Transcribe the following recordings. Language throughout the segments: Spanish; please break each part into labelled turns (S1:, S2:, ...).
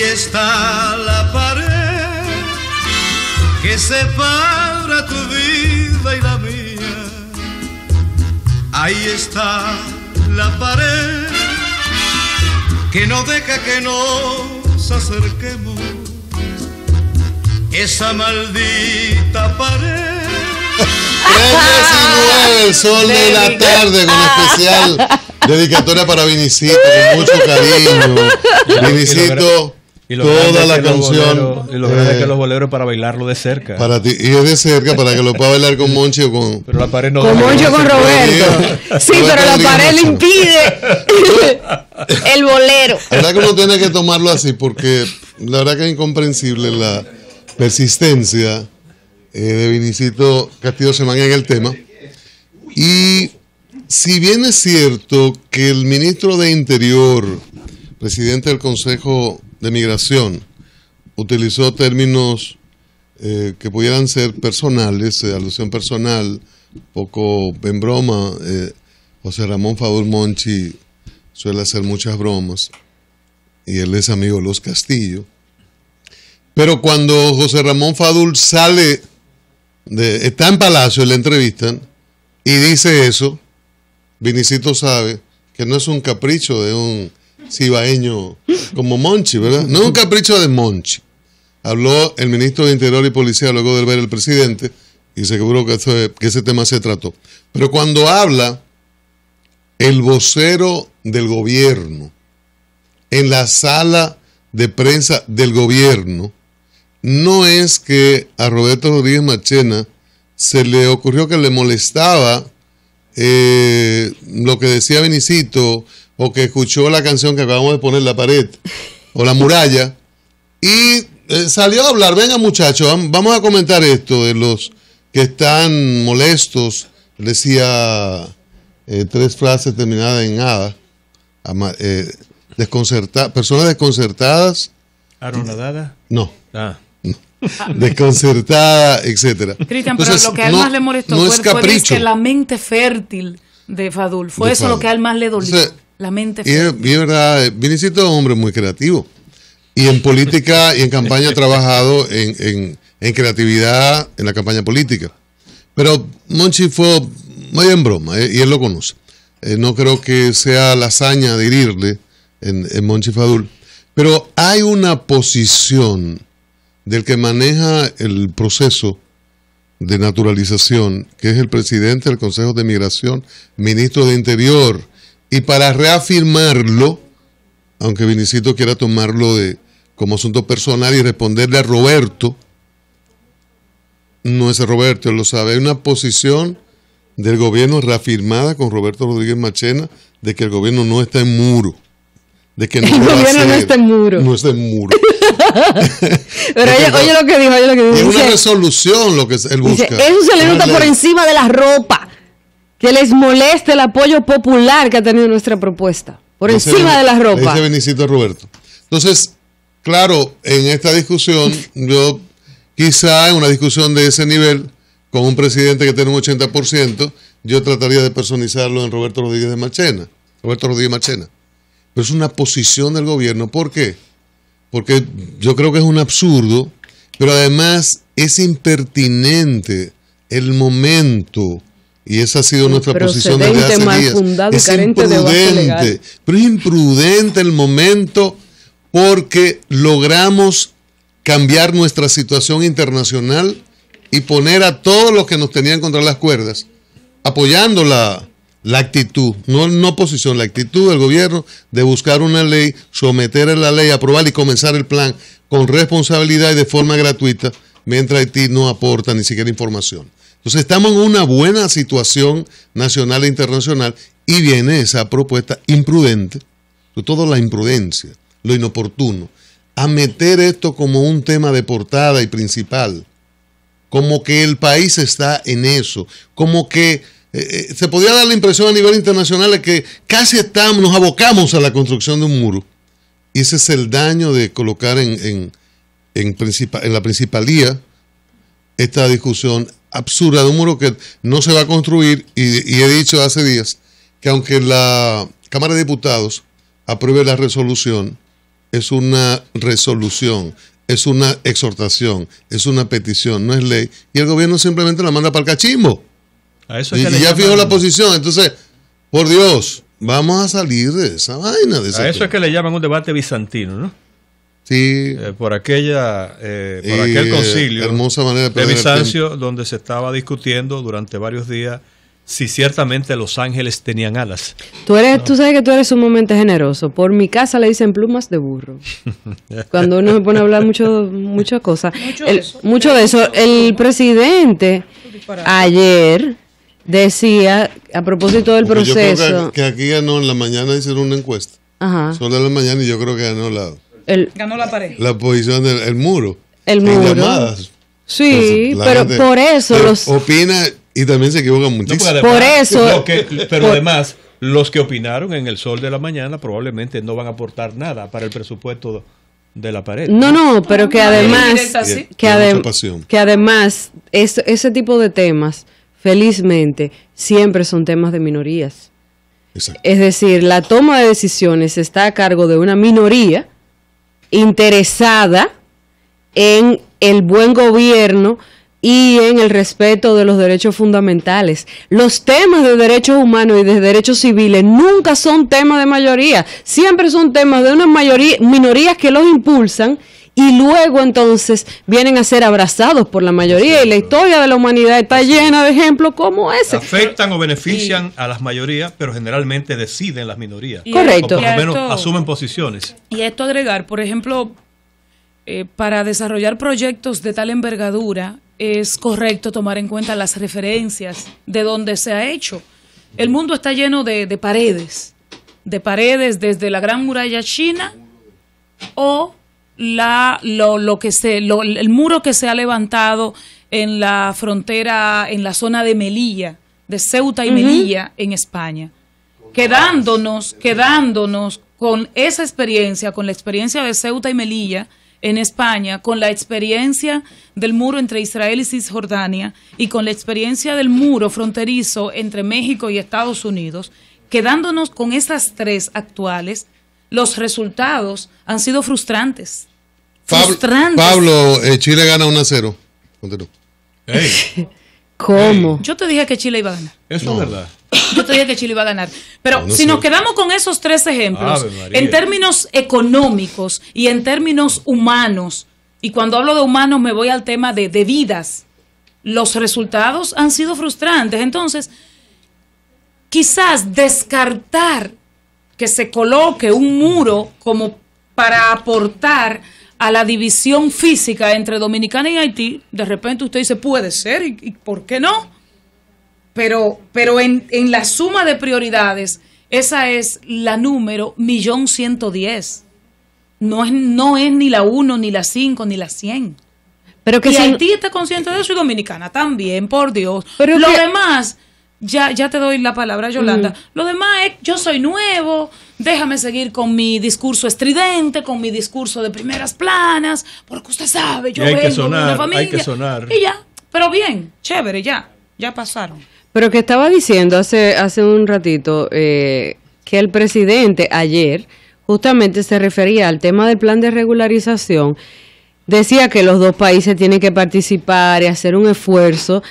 S1: ahí está la pared que separa tu vida y la mía. Ahí está la pared que no deja que nos acerquemos. Esa maldita pared. 19, el sol de la tarde con especial dedicatoria para Vinicito, con mucho cariño. Vinicito, toda la canción. y lo grande que los boleros para bailarlo de cerca. Para ti, y es de cerca, para que lo pueda bailar con Moncho o con. Pero la pared no con Moncho con Roberto. sí, pero la pared le
S2: impide
S1: el bolero. La verdad que uno tiene que tomarlo así, porque la verdad que es incomprensible la persistencia eh, de Vinicito Castillo Semán en el tema. Y si bien es cierto que el ministro de Interior, presidente del Consejo de migración utilizó términos eh, que pudieran ser personales, eh, alusión personal, poco en broma. Eh, José Ramón Fadul Monchi suele hacer muchas bromas y él es amigo de los Castillo. Pero cuando José Ramón Fadul sale, está en Palacio, le entrevistan y dice eso, Vinicito sabe que no es un capricho de un cibaeño como Monchi, ¿verdad? No un capricho de Monchi. Habló el ministro de Interior y Policía luego de ver el presidente y seguro que, que ese tema se trató. Pero cuando habla el vocero del gobierno en la sala de prensa del gobierno, no es que a Roberto Rodríguez Machena se le ocurrió que le molestaba eh, lo que decía Benicito o que escuchó la canción que acabamos de poner, en La Pared, o La Muralla, y eh, salió a hablar, venga muchachos, vamos a comentar esto de los que están molestos, decía eh, tres frases terminadas en nada, eh, personas desconcertadas. ¿Aronadadas? Ah. No. Desconcertada, etcétera. Cristian, pero lo que a él más le molestó fue, es la
S3: mente fértil de Fadul. Fue eso lo que a él más le dolía la mente y es,
S1: verdad, Vinicito es un hombre muy creativo. Y en política y en campaña ha trabajado en, creatividad en la campaña política. Pero Monchi fue muy en broma eh, y él lo conoce. Eh, no creo que sea la hazaña de herirle en, en Monchi Fadul. Pero hay una posición del que maneja el proceso de naturalización, que es el presidente del Consejo de Migración, ministro de Interior, y para reafirmarlo, aunque Vinicito quiera tomarlo de, como asunto personal y responderle a Roberto, no es Roberto, él lo sabe, hay una posición del gobierno reafirmada con Roberto Rodríguez Machena de que el gobierno no está en muro. De que el gobierno no está en muro. No está en muro. Pero oye, lo que dijo, oye lo que dijo. Es una resolución lo que él busca. eso se le nota por encima
S2: de la ropa que les moleste el apoyo popular que ha tenido nuestra propuesta,
S1: por encima de la ropa. Dice Benicito Roberto. Entonces, claro, en esta discusión, yo quizá en una discusión de ese nivel, con un presidente que tiene un 80%, yo trataría de personizarlo en Roberto Rodríguez de Machena. Roberto Rodríguez Machena. Pero es una posición del gobierno. ¿Por qué? Porque yo creo que es un absurdo, pero además es impertinente el momento y esa ha sido nuestra posición desde hace días. es imprudente, pero es imprudente el momento porque logramos cambiar nuestra situación internacional y poner a todos los que nos tenían contra las cuerdas, apoyando la, la actitud, no, no posición, la actitud del gobierno de buscar una ley, someter a la ley, aprobar y comenzar el plan con responsabilidad y de forma gratuita, mientras Haití no aporta ni siquiera información. Entonces estamos en una buena situación nacional e internacional y viene esa propuesta imprudente, sobre todo la imprudencia, lo inoportuno, a meter esto como un tema de portada y principal, como que el país está en eso, como que eh, eh, se podía dar la impresión a nivel internacional de que casi estamos, nos abocamos a la construcción de un muro. Y ese es el daño de colocar en, en, en, en la principalía esta discusión absurda de un muro que no se va a construir y, he dicho hace días que aunque la Cámara de Diputados apruebe la resolución, es una resolución, es una exhortación, es una petición, no es ley, y el gobierno simplemente la manda para el cachimbo. eso y, ya fijó la posición, entonces, por Dios, vamos a salir de esa vaina. a eso es que le llaman un debate bizantino, ¿no? Sí. Eh, por aquella, eh, por aquel concilio hermosa de, Bizancio, donde se estaba discutiendo durante varios días si ciertamente los ángeles tenían alas.
S2: Tú eres, tú sabes que tú eres sumamente generoso. Por mi casa le dicen plumas de burro. Cuando uno se pone a hablar mucho, muchas cosas. Mucho, de eso, El presidente ayer decía, a propósito del proceso.
S1: que, aquí ganó en la mañana hicieron una encuesta. Ajá. Son de la mañana y yo creo que ganó lado ganó la pared. La posición del muro. El muro. Sí, pero por eso los. Opina y también se equivocan muchísimo. por eso. pero además, los que opinaron en el sol de la mañana probablemente no van a aportar nada para el presupuesto de la pared. No, no, pero que además. Que,
S2: que además, es, ese tipo de temas, felizmente, siempre son temas de minorías. Es decir, la toma de decisiones está a cargo de una minoría interesada en el buen gobierno y en el respeto de los derechos fundamentales. Los temas de derechos humanos y de derechos civiles nunca son temas de mayoría, siempre son temas de unas minorías que los impulsan y luego entonces vienen a ser abrazados por la mayoría y la historia de la humanidad está llena de ejemplos como ese.
S1: Afectan o benefician a las mayorías, pero generalmente deciden las minorías. Correcto. O por lo menos asumen posiciones.
S3: Y esto agregar, por ejemplo, eh, para desarrollar proyectos de tal envergadura es correcto tomar en cuenta las referencias de donde se ha hecho. El mundo está lleno de paredes, de paredes desde la Gran Muralla China o el muro que se ha levantado en la frontera, en la zona de Melilla, de Ceuta y Melilla, en España. Quedándonos, quedándonos con esa experiencia, con la experiencia de Ceuta y Melilla en España, con la experiencia del muro entre Israel y Cisjordania y con la experiencia del muro fronterizo entre México y Estados Unidos, quedándonos con esas tres actuales, los resultados han sido frustrantes.
S1: frustrantes. Pablo, eh, Chile gana 1 a 0.
S3: ¿Cómo? Yo te dije que Chile iba a ganar.
S1: Eso es verdad.
S3: Yo te dije que Chile iba a ganar. Pero si nos quedamos con esos tres ejemplos, en términos económicos y en términos humanos, y cuando hablo de humanos me voy al tema de, de vidas, los resultados han sido frustrantes. Entonces, quizás descartar que se coloque un muro como para aportar a la división física entre Dominicana y Haití, de repente usted dice, puede ser, ¿y, por qué no? Pero, pero en, la suma de prioridades, esa es la número millón ciento diez. No es, no es ni la uno, ni la cinco, ni la cien. Pero que Haití está consciente de eso y Dominicana también, por Dios. Pero Lo demás ya, ya te doy la palabra, Yolanda. Mm. Lo demás es, yo soy nuevo, déjame seguir con mi discurso estridente, con mi discurso de primeras planas, porque usted sabe, yo vengo de una familia. Hay que sonar. Y ya, pero bien, chévere, ya, ya pasaron.
S2: Pero que estaba diciendo hace, hace un ratito eh, que el presidente ayer justamente se refería al tema del plan de regularización, decía que los dos países tienen que participar y hacer un esfuerzo.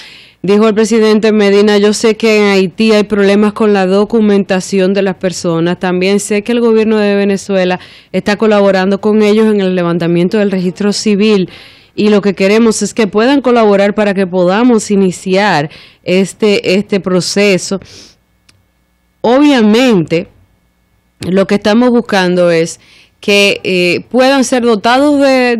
S2: Dijo el presidente Medina, yo sé que en Haití hay problemas con la documentación de las personas. También sé que el gobierno de Venezuela está colaborando con ellos en el levantamiento del registro civil y lo que queremos es que puedan colaborar para que podamos iniciar este, este proceso. Obviamente, lo que estamos buscando es que eh, puedan ser dotados de,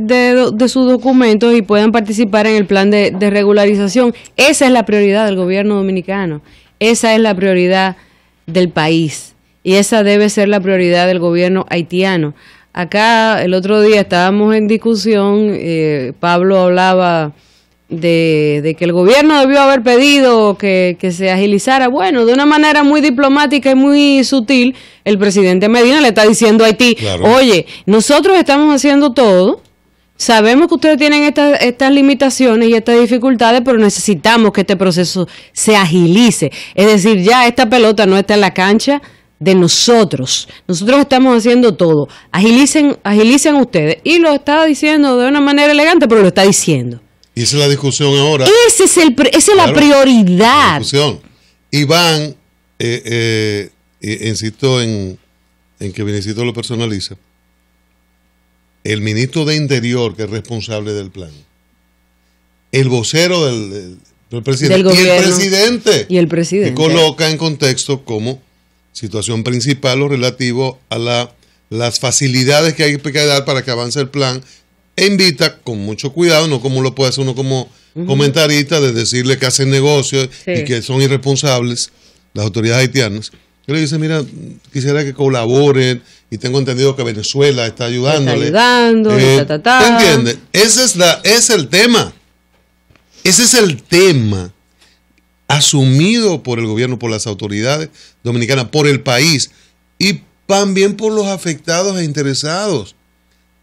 S2: sus documentos y puedan participar en el plan de, de, regularización. Esa es la prioridad del gobierno dominicano, esa es la prioridad del país y esa debe ser la prioridad del gobierno haitiano. Acá el otro día estábamos en discusión, eh, Pablo hablaba de, que el gobierno debió haber pedido que, se agilizara. Bueno, de una manera muy diplomática y muy sutil, el presidente Medina le está diciendo a Haití, oye, nosotros estamos haciendo todo, sabemos que ustedes tienen estas limitaciones y estas dificultades, pero necesitamos que este proceso se agilice. Es decir, ya esta pelota no está en la cancha de nosotros. Nosotros estamos haciendo todo. Agilicen, agilicen ustedes. Y lo está diciendo de una manera elegante, pero lo está diciendo.
S1: Y esa es la discusión ahora.
S2: Ese es el,
S3: esa es la
S1: prioridad. Iván, eh, eh, eh, insisto en, en que Vinicito lo personaliza, el ministro de Interior, que es responsable del plan, el vocero del, presidente, y el presidente, y el presidente, que coloca en contexto como situación principal o relativo a la, las facilidades que hay que dar para que avance el plan e invita con mucho cuidado, no como lo puede hacer uno como comentarista, de decirle que hacen negocios y que son irresponsables las autoridades haitianas. Yo le dice, mira, quisiera que colaboren y tengo entendido que Venezuela está ayudándole. Está ayudando, eh, ta, ta, ta. entiendes? Ese es, la, es el tema. Ese es el tema asumido por el gobierno, por las autoridades dominicanas, por el país y también por los afectados e interesados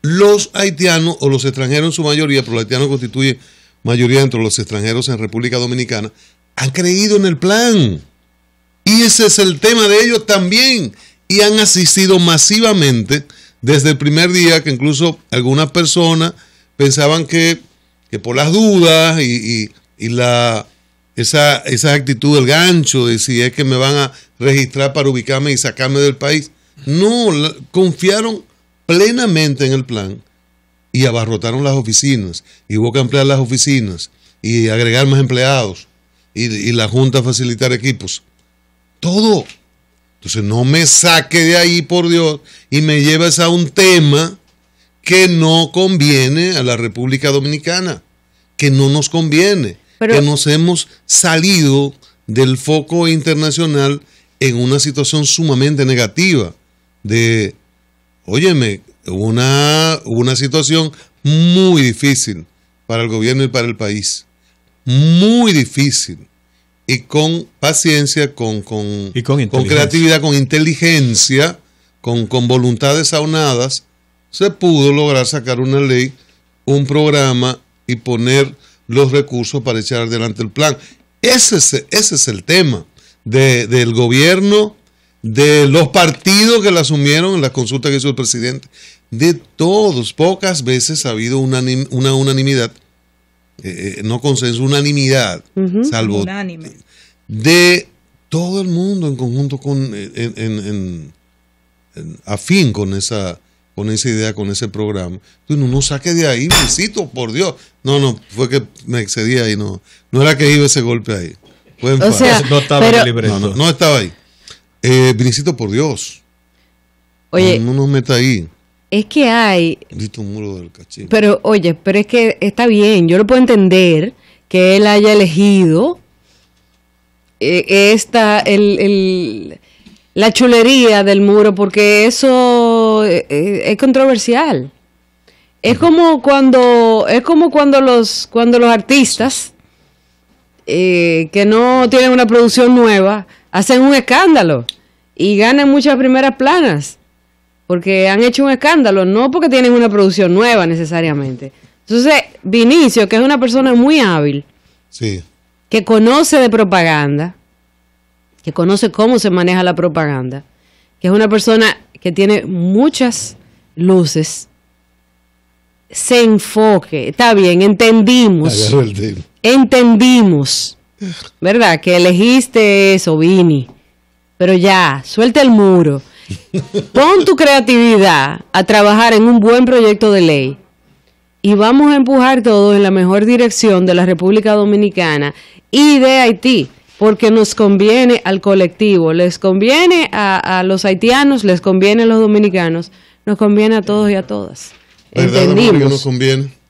S1: los haitianos o los extranjeros en su mayoría, pero los haitianos constituyen mayoría entre los extranjeros en República Dominicana, han creído en el plan. Y ese es el tema de ellos también. Y han asistido masivamente desde el primer día que incluso algunas personas pensaban que, por las dudas y, la, esa, actitud del gancho de si es que me van a registrar para ubicarme y sacarme del país. No, confiaron plenamente en el plan y abarrotaron las oficinas y hubo que ampliar las oficinas y agregar más empleados y, la Junta facilitar equipos. Todo. Entonces no me saque de ahí, por Dios, y me llevas a un tema que no conviene a la República Dominicana, que no nos conviene, que nos hemos salido del foco internacional en una situación sumamente negativa de óyeme, una, una situación muy difícil para el gobierno y para el país. Muy difícil. Y con paciencia, con, con, con, creatividad, con inteligencia, con, voluntades aunadas, se pudo lograr sacar una ley, un programa y poner los recursos para echar adelante el plan. Ese es, ese es el tema del gobierno de los partidos que la asumieron en las consultas que hizo el presidente, de todos. Pocas veces ha habido una, unanimidad, eh, eh, no consenso, unanimidad, salvo de todo el mundo en conjunto con, en, afín con esa, con esa idea, con ese programa. Tú no, no saque de ahí, visito, por Dios. No, no, fue que me excedí ahí, no. No era que iba ese golpe ahí. no estaba no estaba ahí. Eh, Vinicito, por Dios. Oye. No, nos meta ahí.
S2: Es que hay. Muro del pero, oye, pero es que está bien. Yo lo puedo entender que él haya elegido eh, esta, el, el, la chulería del muro, porque eso eh, eh, es, controversial. Es como cuando, es como cuando los, cuando los artistas que no tienen una producción nueva hacen un escándalo y ganan muchas primeras planas porque han hecho un escándalo, no porque tienen una producción nueva necesariamente. Entonces, Vinicio, que es una persona muy hábil, que conoce de propaganda, que conoce cómo se maneja la propaganda, que es una persona que tiene muchas luces, se enfoque, está bien, entendimos, entendimos ¿verdad? Que elegiste eso, Vini. Pero ya, suelta el muro. Pon tu creatividad a trabajar en un buen proyecto de ley y vamos a empujar todo en la mejor dirección de la República Dominicana y de Haití, porque nos conviene al colectivo, les conviene a, los haitianos, les conviene a los dominicanos, nos conviene a todos y a todas.
S1: ¿Entendimos? Nos conviene.